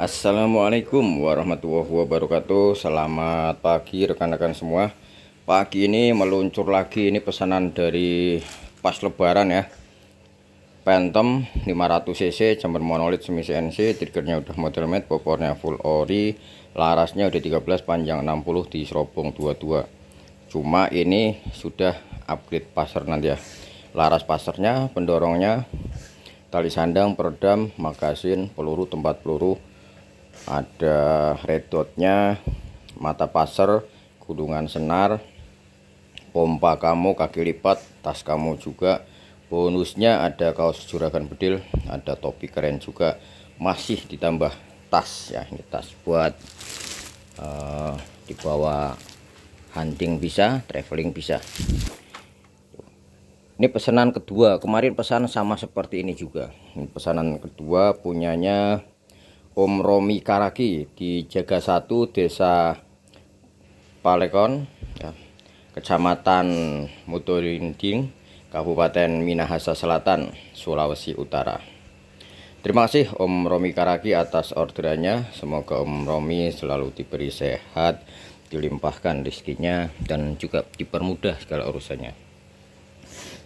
Assalamualaikum warahmatullahi wabarakatuh Selamat pagi rekan-rekan semua Pagi ini meluncur lagi ini pesanan dari pas lebaran ya Phantom 500cc chamber monolith semi CNC Triggernya udah model made, popornya full ori Larasnya udah 13, panjang 60 di serobong 22 Cuma ini sudah upgrade pasar nanti ya Laras pasarnya, pendorongnya Tali sandang, peredam, magasin, peluru, tempat peluru ada red dotnya mata passer, gulungan senar pompa kamu kaki lipat tas kamu juga bonusnya ada kaos juragan bedil ada topi keren juga masih ditambah tas ya ini tas buat uh, dibawa hunting bisa traveling bisa ini pesanan kedua kemarin pesan sama seperti ini juga ini pesanan kedua punyanya Om Romi Karaki di Jaga 1 Desa Palekon ya, Kecamatan Mutorinding Kabupaten Minahasa Selatan Sulawesi Utara Terima kasih Om Romi Karaki atas orderannya Semoga Om Romi selalu diberi sehat dilimpahkan rezekinya dan juga dipermudah segala urusannya